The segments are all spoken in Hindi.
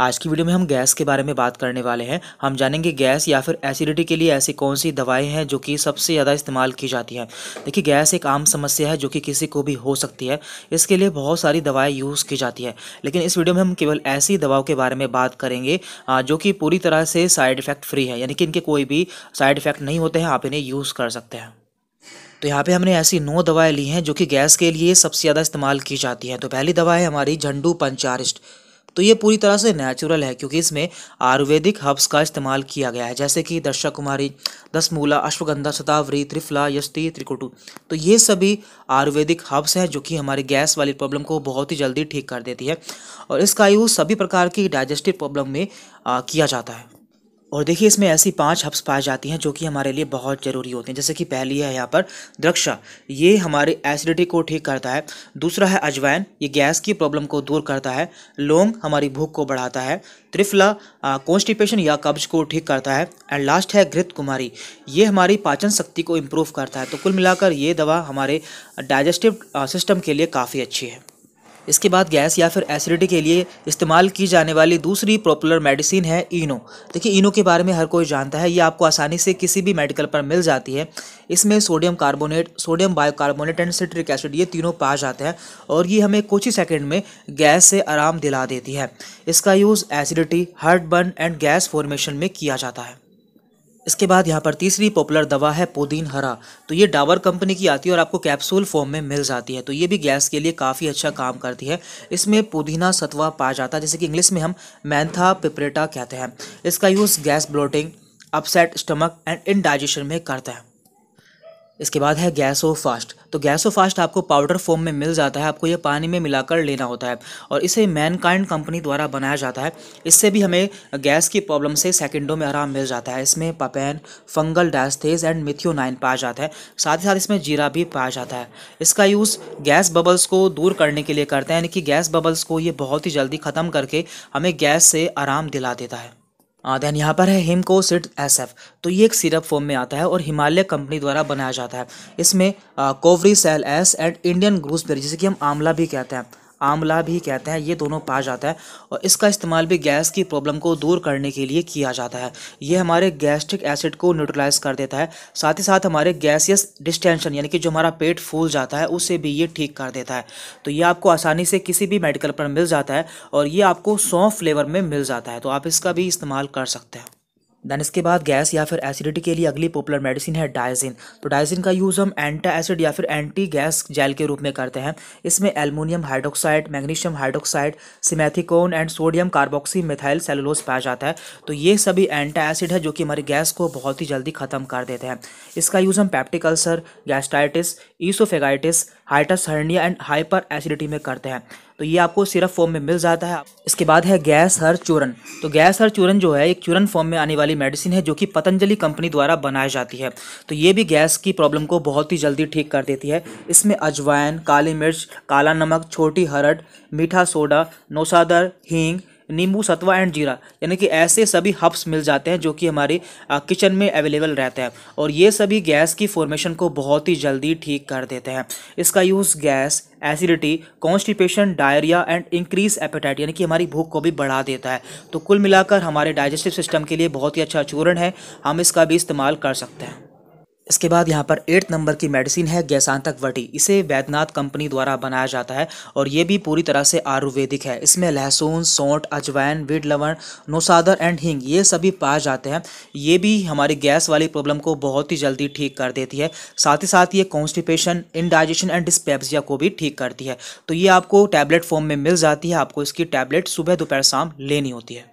आज की वीडियो में हम गैस के बारे में बात करने वाले हैं हम जानेंगे गैस या फिर एसिडिटी के लिए ऐसी कौन सी दवाएं हैं जो कि सबसे ज़्यादा इस्तेमाल की जाती हैं देखिए गैस एक आम समस्या है जो कि किसी को भी हो सकती है इसके लिए बहुत सारी दवाएं यूज़ की जाती हैं लेकिन इस वीडियो में हम केवल ऐसी दवाओं के बारे में बात करेंगे जो कि पूरी तरह से साइड इफ़ेक्ट फ्री है यानी कि इनके कोई भी साइड इफ़ेक्ट नहीं होते हैं आप इन्हें यूज़ कर सकते हैं तो यहाँ पे हमने ऐसी नौ दवाएं ली हैं जो कि गैस के लिए सबसे ज़्यादा इस्तेमाल की जाती हैं तो पहली दवा है हमारी झंडू पंचारिस्ट तो ये पूरी तरह से नेचुरल है क्योंकि इसमें आयुर्वेदिक हब्स का इस्तेमाल किया गया है जैसे कि दर्शा कुमारी दसमूला अश्वगंधा शतावरी त्रिफला यस्ती त्रिकुटु तो ये सभी आयुर्वेदिक हब्स हैं जो कि हमारी गैस वाली प्रॉब्लम को बहुत ही जल्दी ठीक कर देती है और इसका यूज़ सभी प्रकार की डाइजेस्टिव प्रॉब्लम में आ, किया जाता है और देखिए इसमें ऐसी पांच हब्स पाई जाती हैं जो कि हमारे लिए बहुत ज़रूरी होते हैं जैसे कि पहली है यहाँ पर द्रक्षा ये हमारे एसिडिटी को ठीक करता है दूसरा है अजवाइन ये गैस की प्रॉब्लम को दूर करता है लौंग हमारी भूख को बढ़ाता है त्रिफला कॉन्स्टिपेशन या कब्ज को ठीक करता है एंड लास्ट है घृत कुमारी ये हमारी पाचन शक्ति को इम्प्रूव करता है तो कुल मिलाकर ये दवा हमारे डाइजेस्टिव सिस्टम के लिए काफ़ी अच्छी है इसके बाद गैस या फिर एसिडिटी के लिए इस्तेमाल की जाने वाली दूसरी पॉपुलर मेडिसिन है इनो देखिए इनो के बारे में हर कोई जानता है ये आपको आसानी से किसी भी मेडिकल पर मिल जाती है इसमें sodium carbonate sodium bicarbonate and citric acid ये तीनों पाए जाते हैं और ये हमें कुछ ही सेकेंड में गैस से आराम दिला देती है इसका use acidity heartburn and gas formation में किया जाता है इसके बाद यहाँ पर तीसरी पॉपुलर दवा है पोदीन हरा तो ये डाबर कंपनी की आती है और आपको कैप्सूल फॉर्म में मिल जाती है तो ये भी गैस के लिए काफ़ी अच्छा काम करती है इसमें पुदीना सतवा पाया जाता है जैसे कि इंग्लिश में हम मैंथा पिपरेटा कहते हैं इसका use gas bloating upset stomach and indigestion में करते हैं इसके बाद है गैसो फास्ट तो गैसो फास्ट आपको पाउडर फॉर्म में मिल जाता है आपको ये पानी में मिलाकर लेना होता है और इसे मैनकाइंड कंपनी द्वारा बनाया जाता है इससे भी हमें गैस की प्रॉब्लम से सेकंडों में आराम मिल जाता है इसमें papain fungal diastase and methionine पाया जाता है साथ ही साथ इसमें जीरा भी पाया जाता है इसका यूज़ गैस बबल्स को दूर करने के लिए करते हैं यानी कि गैस बबल्स को ये बहुत ही जल्दी ख़त्म करके हमें गैस से आराम दिला देता है देन हाँ, यहाँ पर है हिमको एस एफ तो ये एक सिरप फॉर्म में आता है और हिमालय कंपनी द्वारा बनाया जाता है इसमें कोवरी सेल एस एंड इंडियन ग्रूसबेरी जिसे कि हम आंवला भी कहते हैं आंवला भी कहते हैं ये दोनों पाया जाता है और इसका इस्तेमाल भी गैस की प्रॉब्लम को दूर करने के लिए किया जाता है ये हमारे गैस्ट्रिक एसिड को न्यूट्रलाइज कर देता है साथ ही साथ हमारे गैसियस डिस्टेंशन यानी कि जो हमारा पेट फूल जाता है उसे भी ये ठीक कर देता है तो ये आपको आसानी से किसी भी मेडिकल पर मिल जाता है और ये आपको सौंफ फ्लेवर में मिल जाता है तो आप इसका भी इस्तेमाल कर सकते हैं दैन इसके बाद गैस या फिर एसिडिटी के लिए अगली पॉपुलर मेडिसिन है डायजिन तो डायजिन का यूज़ हम एंटा एसिड या फिर एंटी गैस जेल के रूप में करते हैं इसमें aluminium hydroxide magnesium hydroxide simethicone and sodium carboxy methyl cellulose पाया जाता है तो ये सभी एंटा एसिड है जो कि हमारी गैस को बहुत ही जल्दी ख़त्म कर देते हैं इसका यूज़ हम peptic ulcer gastritis gastritis oesophagitis hiatus hernia and hyper acidity में करते हैं तो ये आपको सिर्फ फॉर्म में मिल जाता है इसके बाद है गैस हर चूरन तो गैस हर चूरन जो है एक चूरन फॉर्म में आने वाली मेडिसिन है जो कि पतंजलि कंपनी द्वारा बनाई जाती है तो ये भी गैस की प्रॉब्लम को बहुत ही जल्दी ठीक कर देती है इसमें अजवाइन काली मिर्च काला नमक छोटी हरड मीठा सोडा नौसादर हींग नींबू सतवा एंड जीरा यानी कि ऐसे सभी हब्स मिल जाते हैं जो कि हमारे किचन में अवेलेबल रहते हैं और ये सभी गैस की फॉर्मेशन को बहुत ही जल्दी ठीक कर देते हैं इसका use gas acidity constipation diarrhoea and increase appetite यानी कि हमारी भूख को भी बढ़ा देता है तो कुल मिलाकर हमारे डाइजेस्टिव सिस्टम के लिए बहुत ही अच्छा चूर्ण है हम इसका भी इस्तेमाल कर सकते हैं इसके बाद यहाँ पर एट्थ नंबर की मेडिसिन है गैसांतक वटी इसे वैद्यनाथ कंपनी द्वारा बनाया जाता है और ये भी पूरी तरह से आयुर्वेदिक है इसमें लहसुन सौंठ अजवैन विड लवण नौसादर एंड हींग ये सभी पाए जाते हैं ये भी हमारी गैस वाली प्रॉब्लम को बहुत ही जल्दी ठीक कर देती है साथ ही साथ ये कॉन्स्टिपेशन इनडाइजेशन एंड डिस्पेप्सिया को भी ठीक करती है तो ये आपको टैबलेट फॉर्म में मिल जाती है आपको इसकी टैबलेट सुबह दोपहर शाम लेनी होती है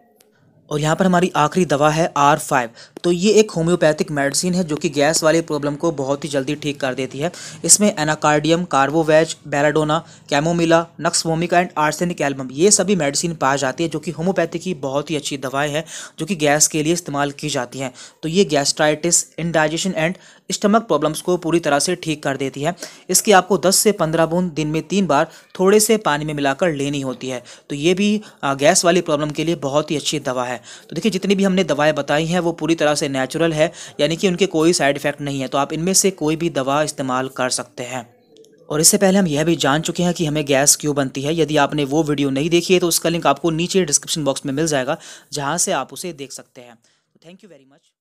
और यहाँ पर हमारी आखिरी दवा है आर फाइव तो ये एक होम्योपैथिक मेडिसिन है जो कि गैस वाले प्रॉब्लम को बहुत ही जल्दी ठीक कर देती है इसमें anacardium carbo veg belladonna chamomilla vomica and arsenic album ये सभी मेडिसिन पाई जाती है जो कि होम्योपैथी की बहुत ही अच्छी दवाएँ हैं जो कि गैस के लिए इस्तेमाल की जाती हैं तो ये gastritis indigestion and stomach problems को पूरी तरह से ठीक कर देती है इसकी आपको 10 से 15 बूंद दिन में तीन बार थोड़े से पानी में मिलाकर लेनी होती है तो ये भी गैस वाली प्रॉब्लम के लिए बहुत ही अच्छी दवा है तो देखिए जितनी भी हमने दवाएँ बताई हैं वो पूरी तरह से नेचुरल है यानी कि उनके कोई साइड इफ़ेक्ट नहीं है तो आप इनमें से कोई भी दवा इस्तेमाल कर सकते हैं और इससे पहले हम यह भी जान चुके हैं कि हमें गैस क्यों बनती है यदि आपने वो वीडियो नहीं देखी है तो उसका लिंक आपको नीचे डिस्क्रिप्शन बॉक्स में मिल जाएगा जहाँ से आप उसे देख सकते हैं थैंक यू वेरी मच